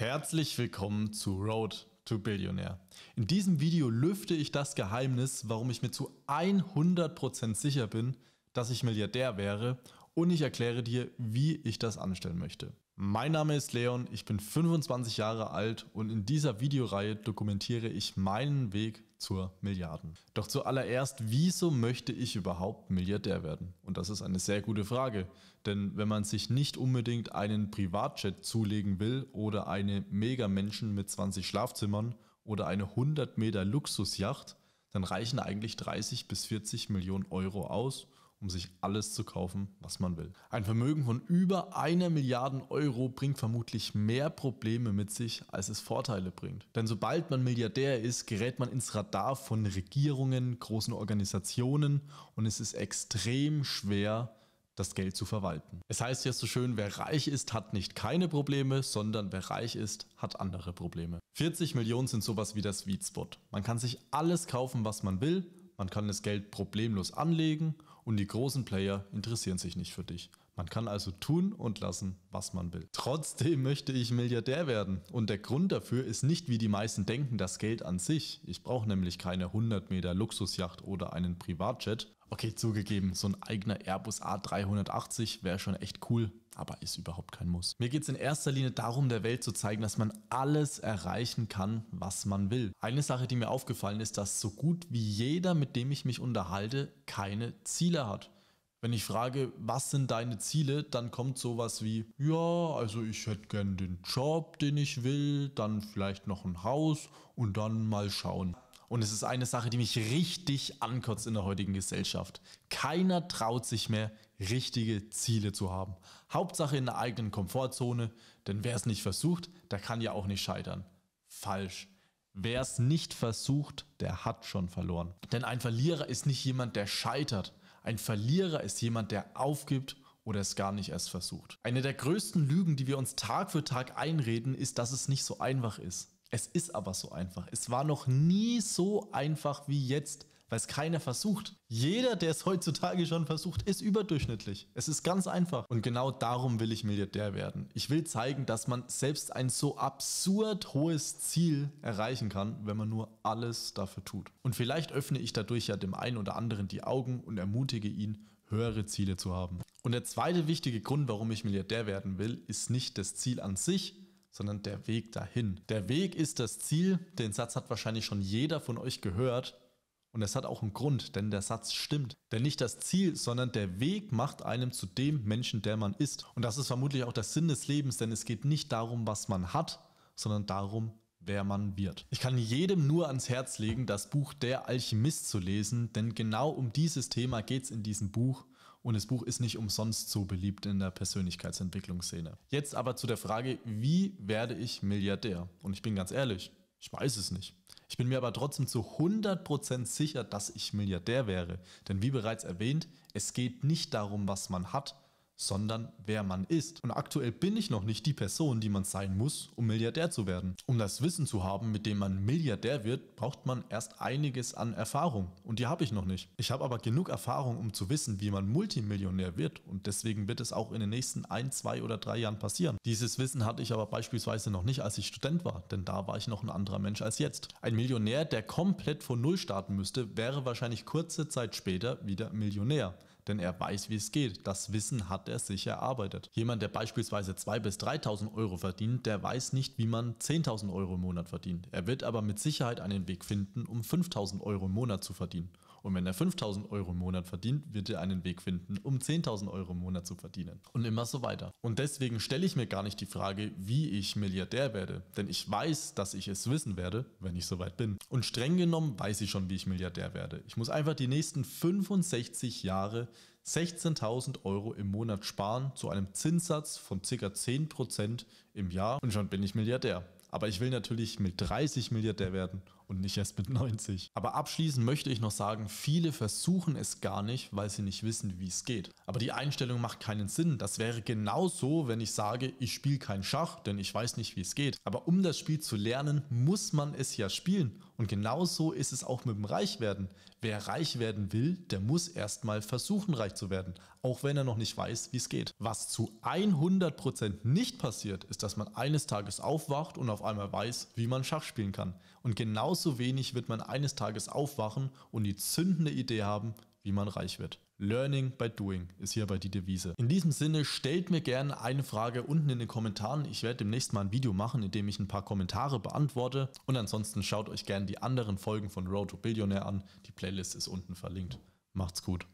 Herzlich willkommen zu Road to Billionaire. In diesem Video lüfte ich das Geheimnis, warum ich mir zu 100% sicher bin, dass ich Milliardär wäre und ich erkläre dir, wie ich das anstellen möchte. Mein Name ist Leon, ich bin 25 Jahre alt und in dieser Videoreihe dokumentiere ich meinen Weg zur Milliarden. Doch zuallererst, wieso möchte ich überhaupt Milliardär werden? Und das ist eine sehr gute Frage, denn wenn man sich nicht unbedingt einen Privatjet zulegen will oder eine Megamenschen mit 20 Schlafzimmern oder eine 100 Meter Luxusjacht, dann reichen eigentlich 30 bis 40 Millionen Euro aus, um sich alles zu kaufen, was man will. Ein Vermögen von über einer Milliarden Euro bringt vermutlich mehr Probleme mit sich, als es Vorteile bringt. Denn sobald man Milliardär ist, gerät man ins Radar von Regierungen, großen Organisationen und es ist extrem schwer, das Geld zu verwalten. Es heißt ja so schön, wer reich ist, hat nicht keine Probleme, sondern wer reich ist, hat andere Probleme. 40 Millionen sind sowas wie der Sweet Spot. Man kann sich alles kaufen, was man will man kann das Geld problemlos anlegen und die großen Player interessieren sich nicht für dich, man kann also tun und lassen, was man will. Trotzdem möchte ich Milliardär werden. Und der Grund dafür ist nicht, wie die meisten denken, das Geld an sich. Ich brauche nämlich keine 100 Meter Luxusjacht oder einen Privatjet. Okay, zugegeben, so ein eigener Airbus A380 wäre schon echt cool, aber ist überhaupt kein Muss. Mir geht es in erster Linie darum, der Welt zu zeigen, dass man alles erreichen kann, was man will. Eine Sache, die mir aufgefallen ist, dass so gut wie jeder, mit dem ich mich unterhalte, keine Ziele hat. Wenn ich frage, was sind deine Ziele, dann kommt sowas wie, ja, also ich hätte gern den Job, den ich will, dann vielleicht noch ein Haus und dann mal schauen. Und es ist eine Sache, die mich richtig ankotzt in der heutigen Gesellschaft. Keiner traut sich mehr, richtige Ziele zu haben. Hauptsache in der eigenen Komfortzone, denn wer es nicht versucht, der kann ja auch nicht scheitern. Falsch. Wer es nicht versucht, der hat schon verloren. Denn ein Verlierer ist nicht jemand, der scheitert, ein Verlierer ist jemand, der aufgibt oder es gar nicht erst versucht. Eine der größten Lügen, die wir uns Tag für Tag einreden, ist, dass es nicht so einfach ist. Es ist aber so einfach. Es war noch nie so einfach wie jetzt weil es keiner versucht. Jeder, der es heutzutage schon versucht, ist überdurchschnittlich. Es ist ganz einfach. Und genau darum will ich Milliardär werden. Ich will zeigen, dass man selbst ein so absurd hohes Ziel erreichen kann, wenn man nur alles dafür tut. Und vielleicht öffne ich dadurch ja dem einen oder anderen die Augen und ermutige ihn, höhere Ziele zu haben. Und der zweite wichtige Grund, warum ich Milliardär werden will, ist nicht das Ziel an sich, sondern der Weg dahin. Der Weg ist das Ziel. Den Satz hat wahrscheinlich schon jeder von euch gehört. Und es hat auch einen Grund, denn der Satz stimmt. Denn nicht das Ziel, sondern der Weg macht einem zu dem Menschen, der man ist. Und das ist vermutlich auch der Sinn des Lebens, denn es geht nicht darum, was man hat, sondern darum, wer man wird. Ich kann jedem nur ans Herz legen, das Buch Der Alchemist zu lesen, denn genau um dieses Thema geht es in diesem Buch und das Buch ist nicht umsonst so beliebt in der Persönlichkeitsentwicklungsszene. Jetzt aber zu der Frage, wie werde ich Milliardär? Und ich bin ganz ehrlich, ich weiß es nicht. Ich bin mir aber trotzdem zu 100% sicher, dass ich Milliardär wäre. Denn wie bereits erwähnt, es geht nicht darum, was man hat, sondern wer man ist. Und aktuell bin ich noch nicht die Person, die man sein muss, um Milliardär zu werden. Um das Wissen zu haben, mit dem man Milliardär wird, braucht man erst einiges an Erfahrung. Und die habe ich noch nicht. Ich habe aber genug Erfahrung, um zu wissen, wie man Multimillionär wird. Und deswegen wird es auch in den nächsten ein, zwei oder drei Jahren passieren. Dieses Wissen hatte ich aber beispielsweise noch nicht, als ich Student war, denn da war ich noch ein anderer Mensch als jetzt. Ein Millionär, der komplett von Null starten müsste, wäre wahrscheinlich kurze Zeit später wieder Millionär denn er weiß, wie es geht. Das Wissen hat er sich erarbeitet. Jemand, der beispielsweise 2.000 bis 3.000 Euro verdient, der weiß nicht, wie man 10.000 Euro im Monat verdient. Er wird aber mit Sicherheit einen Weg finden, um 5.000 Euro im Monat zu verdienen. Und wenn er 5000 Euro im Monat verdient, wird er einen Weg finden, um 10.000 Euro im Monat zu verdienen. Und immer so weiter. Und deswegen stelle ich mir gar nicht die Frage, wie ich Milliardär werde. Denn ich weiß, dass ich es wissen werde, wenn ich soweit bin. Und streng genommen weiß ich schon, wie ich Milliardär werde. Ich muss einfach die nächsten 65 Jahre 16.000 Euro im Monat sparen zu einem Zinssatz von ca. 10% im Jahr und schon bin ich Milliardär. Aber ich will natürlich mit 30 Milliardär werden und nicht erst mit 90. Aber abschließend möchte ich noch sagen, viele versuchen es gar nicht, weil sie nicht wissen, wie es geht. Aber die Einstellung macht keinen Sinn. Das wäre genauso, wenn ich sage, ich spiele keinen Schach, denn ich weiß nicht, wie es geht. Aber um das Spiel zu lernen, muss man es ja spielen. Und genauso ist es auch mit dem Reichwerden. Wer reich werden will, der muss erstmal versuchen, reich zu werden, auch wenn er noch nicht weiß, wie es geht. Was zu 100% nicht passiert, ist, dass man eines Tages aufwacht und auf einmal weiß, wie man Schach spielen kann. Und genauso genauso wenig wird man eines Tages aufwachen und die zündende Idee haben, wie man reich wird. Learning by Doing ist hierbei die Devise. In diesem Sinne stellt mir gerne eine Frage unten in den Kommentaren. Ich werde demnächst mal ein Video machen, in dem ich ein paar Kommentare beantworte. Und ansonsten schaut euch gerne die anderen Folgen von Road to Billionaire an. Die Playlist ist unten verlinkt. Macht's gut.